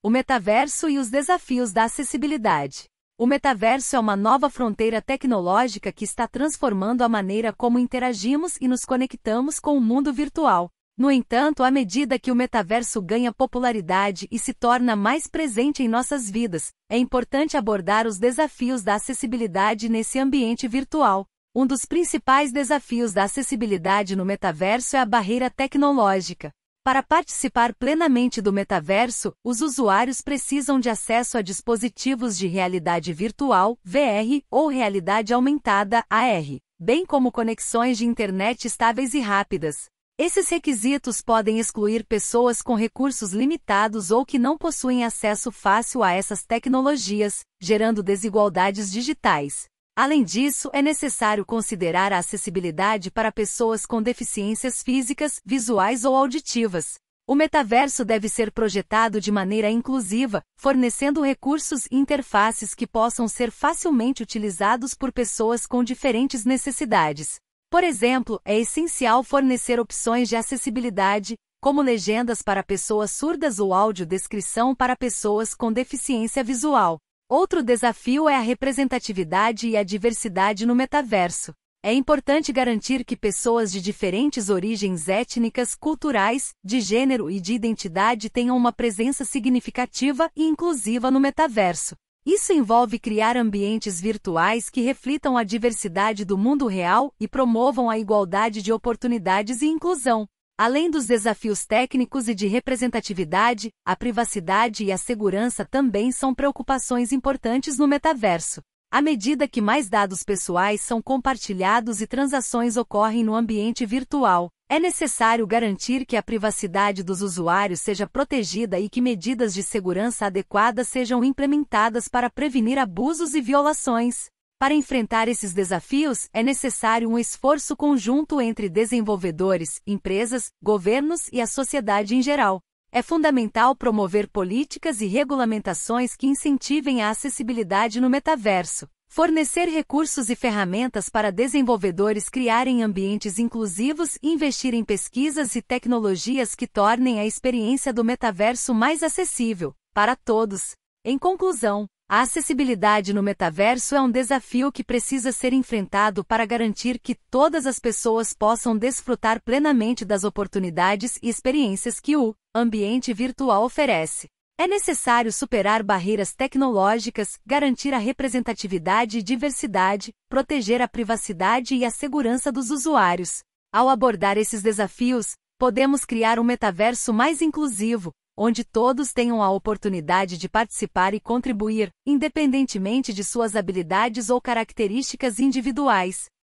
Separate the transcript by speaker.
Speaker 1: O metaverso e os desafios da acessibilidade. O metaverso é uma nova fronteira tecnológica que está transformando a maneira como interagimos e nos conectamos com o mundo virtual. No entanto, à medida que o metaverso ganha popularidade e se torna mais presente em nossas vidas, é importante abordar os desafios da acessibilidade nesse ambiente virtual. Um dos principais desafios da acessibilidade no metaverso é a barreira tecnológica. Para participar plenamente do metaverso, os usuários precisam de acesso a dispositivos de realidade virtual, VR, ou realidade aumentada, AR, bem como conexões de internet estáveis e rápidas. Esses requisitos podem excluir pessoas com recursos limitados ou que não possuem acesso fácil a essas tecnologias, gerando desigualdades digitais. Além disso, é necessário considerar a acessibilidade para pessoas com deficiências físicas, visuais ou auditivas. O metaverso deve ser projetado de maneira inclusiva, fornecendo recursos e interfaces que possam ser facilmente utilizados por pessoas com diferentes necessidades. Por exemplo, é essencial fornecer opções de acessibilidade, como legendas para pessoas surdas ou audiodescrição para pessoas com deficiência visual. Outro desafio é a representatividade e a diversidade no metaverso. É importante garantir que pessoas de diferentes origens étnicas, culturais, de gênero e de identidade tenham uma presença significativa e inclusiva no metaverso. Isso envolve criar ambientes virtuais que reflitam a diversidade do mundo real e promovam a igualdade de oportunidades e inclusão. Além dos desafios técnicos e de representatividade, a privacidade e a segurança também são preocupações importantes no metaverso. À medida que mais dados pessoais são compartilhados e transações ocorrem no ambiente virtual, é necessário garantir que a privacidade dos usuários seja protegida e que medidas de segurança adequadas sejam implementadas para prevenir abusos e violações. Para enfrentar esses desafios, é necessário um esforço conjunto entre desenvolvedores, empresas, governos e a sociedade em geral. É fundamental promover políticas e regulamentações que incentivem a acessibilidade no metaverso, fornecer recursos e ferramentas para desenvolvedores criarem ambientes inclusivos e investir em pesquisas e tecnologias que tornem a experiência do metaverso mais acessível para todos. Em conclusão, a acessibilidade no metaverso é um desafio que precisa ser enfrentado para garantir que todas as pessoas possam desfrutar plenamente das oportunidades e experiências que o ambiente virtual oferece. É necessário superar barreiras tecnológicas, garantir a representatividade e diversidade, proteger a privacidade e a segurança dos usuários. Ao abordar esses desafios, podemos criar um metaverso mais inclusivo, onde todos tenham a oportunidade de participar e contribuir, independentemente de suas habilidades ou características individuais,